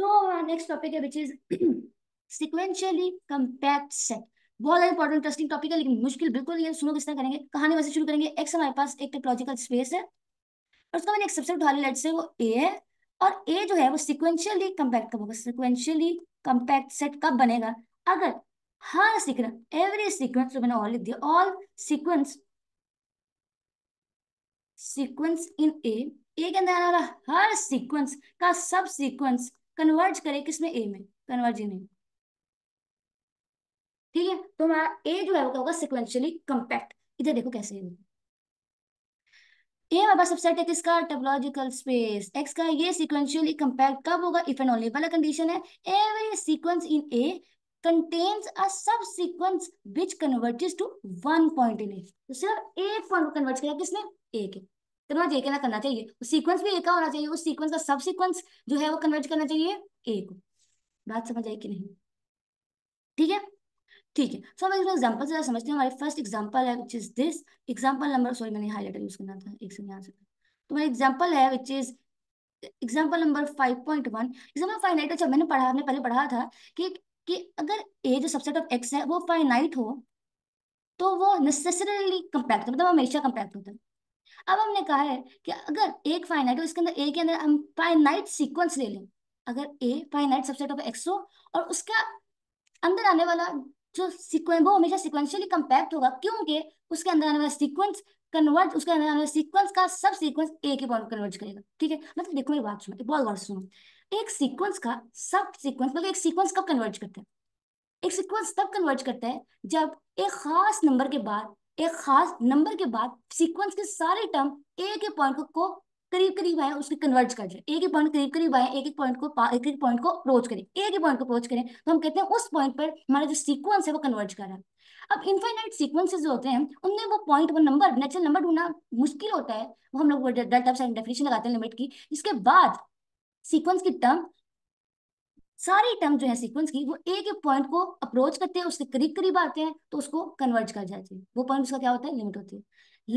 तो हमारा next topic है which is sequentially compact set बहुत इंपॉर्टेंट इंटरेस्टिंग टॉपिक है लेकिन मुश्किल बिल्कुल नहीं है सुनो किस तरह करेंगे कहानी वैसे शुरू करेंगे एक्स हमारे पास एक टेक्नोलॉजिकल स्पेस है और उसका मैंने एक सबसे उठा लिया लेट वो ए है और ए जो है वो सिक्वेंशियली कम्पैक्ट कब होगा सिक्वेंशियली कम्पैक्ट सेट कब बनेगा अगर हर सीक्वेंस एवरी सीक्वेंस मैंने ऑल लिख दिया all sequence sequence in A A के अंदर हर सीक्वेंस का सब सीक्वेंस कन्वर्ज करे किसमें ए में कन्वर्जिंग नहीं ठीक है तो हमारा ए जो है वो क्या होगा सिक्वेंशियली कम्पैक्ट इधर देखो कैसे है सबसेट है किसका टेपोलॉजिकल स्पेस एक्स का ये सिक्वेंशियली कम्पैक्ट कब होगा इफ एंड ओनली वाला कंडीशन है every sequence in A contains a subsequence which converges to one point in a तो सिर्फ एक पॉइंट कन्वर्ट किया किसने ए के कन्वर्ज ये क्या करना चाहिए उस सीक्वेंस भी एक का होना चाहिए उस सीक्वेंस का सब सीक्वेंस जो है वो कन्वर्ज करना चाहिए ए को बात समझ आई कि नहीं ठीक है ठीक है सो हम एक एग्जाम्पल से समझते हैं हमारे फर्स्ट एग्जाम्पल है which is this example number sorry मैंने हाईलाइटर यूज करना था एक से यहाँ से तो मेरा एग्जाम्पल है which is example number five point one example finite अच्छा मैंने पढ़ा हमने पहले पढ़ा था कि कि अगर ए जो सबसेट ऑफ एक्स है वो फाइनाइट हो तो वो नेसेसरली कंपैक्ट मतलब हमेशा कंपैक्ट होता है अब हमने कहा है कि अगर एक फाइनाइट हो इसके अंदर ए के अंदर हम फाइनाइट सीक्वेंस ले लें अगर A finite subset of X हो और उसका अंदर आने वाला जो सीक्वेंस वो हमेशा सिक्वेंशियली कम्पैक्ट होगा क्योंकि उसके अंदर आने वाला सीक्वेंस कन्वर्ट उसके अंदर आने वाला सीक्वेंस का सब सीक्वेंस ए के पॉइंट कन्वर्ट करेगा ठीक है मतलब देखो एक बात सुनो बहुत बात सुनो एक सीक्वेंस का सब सीक्वेंस मतलब एक सीक्वेंस कब कन्वर्ट करते हैं एक सीक्वेंस तब कन्वर्ट करता है जब एक खास नंबर के बाद एक खास नंबर के बाद सीक्वेंस के सारे टर्म ए के पॉइंट को करीब करीब आए उसके कन्वर्ट कर जाए एक एक पॉइंट करीब करीब आए एक एक पॉइंट को एक एक पॉइंट को अप्रोच करें एक ही पॉइंट को अप्रोच करें तो हम कहते हैं उस पॉइंट पर हमारा जो सीक्वेंस है वो कन्वर्ट कर रहा है अब इनफाइनाइट जो होते हैं उनमें वो पॉइंट वो नंबर नेचुरल नंबर ढूंढना मुश्किल होता है वो हम लोग डेल्टा डेफिनेशन लगाते हैं लिमिट की इसके बाद सीक्वेंस की टर्म सारी टर्म जो है सीक्वेंस की वो एक एक पॉइंट को अप्रोच करते हैं उसके करीब करीब आते हैं तो उसको कन्वर्ज कर जाते हैं वो पॉइंट उसका क्या होता है लिमिट होती है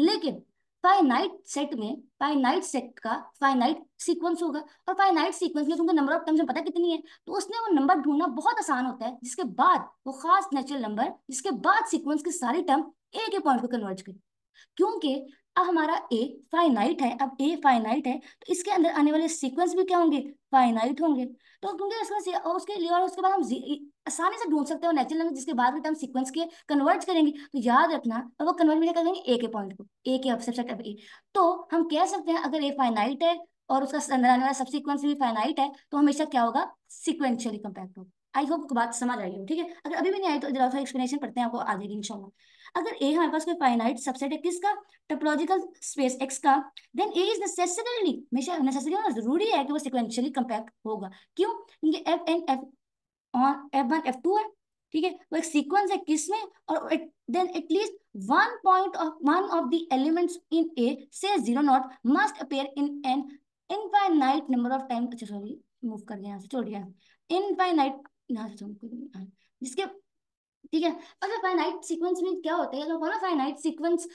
लेकिन फाइनाइट सेट में फाइनाइट सेट का फाइनाइट सीक्वेंस होगा और फाइनाइट सीक्वेंस में क्योंकि नंबर ऑफ टर्म्स में पता कितनी है तो उसने वो नंबर ढूंढना बहुत आसान होता है जिसके बाद वो खास नेचुरल नंबर जिसके बाद सीक्वेंस की सारी टर्म एक एक पॉइंट को कन्वर्ज करें क्योंकि अब हमारा ए फाइनाइट है अब ए फाइनाइट है तो इसके अंदर आने वाले सीक्वेंस भी क्या होंगे फाइनाइट होंगे तो क्योंकि इसके उसके लिए और उसके बाद हम e, आसानी से ढूंढ सकते हैं नेचुरल लैंग्वेज जिसके बाद हम सीक्वेंस के कन्वर्ट करेंगे तो याद रखना अब वो कन्वर्ट में करेंगे ए के पॉइंट को ए के सबसेट ऑफ ए तो हम कह सकते हैं अगर ए फाइनाइट है और उसका अंदर आने वाला सब सीक्वेंस भी फाइनाइट है तो हमेशा क्या होगा सिक्वेंशियली कंपैक्ट होगा आई होप बात समझ आई हो ठीक है अगर अभी भी नहीं आई तो एक्सप्लेनेशन पढ़ते हैं आपको आगे की इंशाल्लाह अगर ए हमारे पास कोई फाइनाइट सबसेट है किसका टोपोलॉजिकल स्पेस एक्स का देन ए इज नेसेसरीली हमेशा नेसेसरी होना जरूरी है कि वो सिक्वेंशियली कंपैक्ट होगा क्यों क्योंकि F N F on F one F two है ठीक है वो एक सीक्वेंस है किस में और then at least one point of one of the elements in A से zero not must appear in an infinite number of time अच्छा सॉरी मूव कर गया यहाँ से छोड़ गया इनफाइनाइट यहाँ से तुमको जिसके ठीक है अगर फाइनाइट सीक्वेंस में क्या होता है अगर बोलो फाइनाइट सीक्वेंस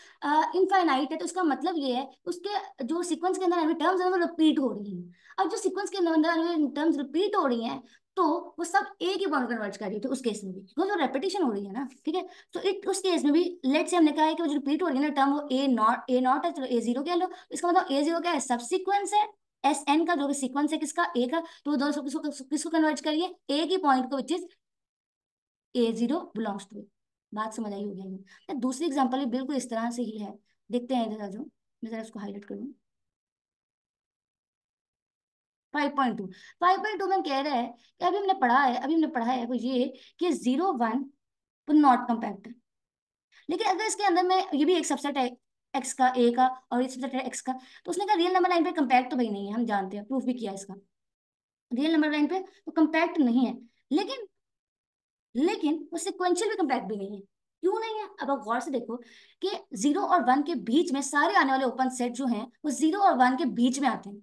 इनफाइनाइट है तो उसका मतलब ये है उसके जो सीक्वेंस के अंदर टर्म्स हैं वो रिपीट हो रही है अब जो सीक्वेंस के अंदर टर्म्स रिपीट हो रही है तो वो सब एक ही पॉइंट कन्वर्ट कर रही थी तो उस केस में भी तो जो रेपिटेशन हो रही है ना ठीक है तो इट उस केस में भी लेट से हमने कहा है कि वो जो रिपीट हो रही है ना टर्म वो ए नॉट ए नॉट है चलो ए जीरो कह लो इसका मतलब ए जीरो क्या है सब सीक्वेंस है एस एन का जो भी सीक्वेंस है किसका ए का तो दोनों सब किसको किसको कन्वर्ट करिए ए की पॉइंट को which is a zero belongs to बात समझ आई होगी हमें तो दूसरी एग्जाम्पल भी बिल्कुल इस तरह से ही है देखते हैं इधर जो मैं जरा इसको हाईलाइट करूँ 5.2, 5.2 में कह रहा है कि अभी हमने पढ़ा है अभी हमने पढ़ा है वो ये कि 0, 1 नॉट कम्पैक्ट लेकिन अगर इसके अंदर में ये भी एक सबसेट है एक्स का ए का और ये सब्जेक्ट है एक्स का तो उसने कहा रियल नंबर लाइन पे कंपैक्ट तो भाई नहीं है हम जानते हैं प्रूफ भी किया इसका रियल नंबर लाइन पे तो कंपैक्ट नहीं है लेकिन लेकिन वो सिक्वेंशियल भी कंपैक्ट भी नहीं है क्यों नहीं है अब आप गौर से देखो कि जीरो और वन के बीच में सारे आने वाले ओपन सेट जो हैं वो जीरो और वन के बीच में आते हैं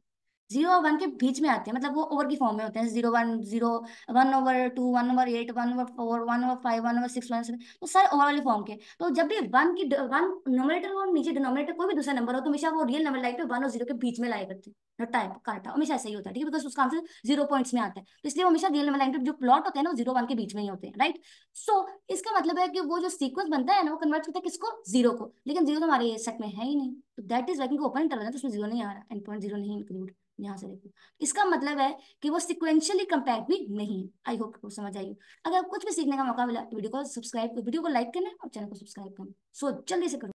जीरो और वन के बीच में आते हैं मतलब वो ओवर की फॉर्म में होते हैं zero one zero one over two one over eight one over four one over five one over six one seven तो सारे ओवर वाले फॉर्म के तो जब भी वन की वन नोमिनेटर और नीचे डिनोमिनेटर कोई भी दूसरा नंबर हो तो हमेशा वो रियल नंबर लाइक पे वन और जीरो के बीच में लाया करते हैं टाइप काटा हमेशा ऐसा ही होता है ठीक है बिकॉज उसका आंसर जीरो पॉइंट्स में आता है तो इसलिए हमेशा रियल नंबर लाइन जो प्लॉट होते हैं ना जीरो वन के बीच में ही होते हैं राइट सो इसका मतलब है कि वो जो सीक्वेंस बनता है ना वो कन्वर्ट करता है किसको जीरो को लेकिन जीरो तो हमारे सेट में है ही नहीं तो दैट इज वाइक ओपन इंटरवल है तो उसमें जीरो नहीं आ रहा एंड पॉइंट जीरो नहीं इंक्लूड यहाँ से देखो इसका मतलब है कि वो सिक्वेंशियली कंपेयर भी नहीं है आई होप आपको समझ आई अगर कुछ भी सीखने का मौका मिला तो वीडियो को सब्सक्राइब वीडियो को लाइक करना और चैनल को सब्सक्राइब करना सो जल्दी से करो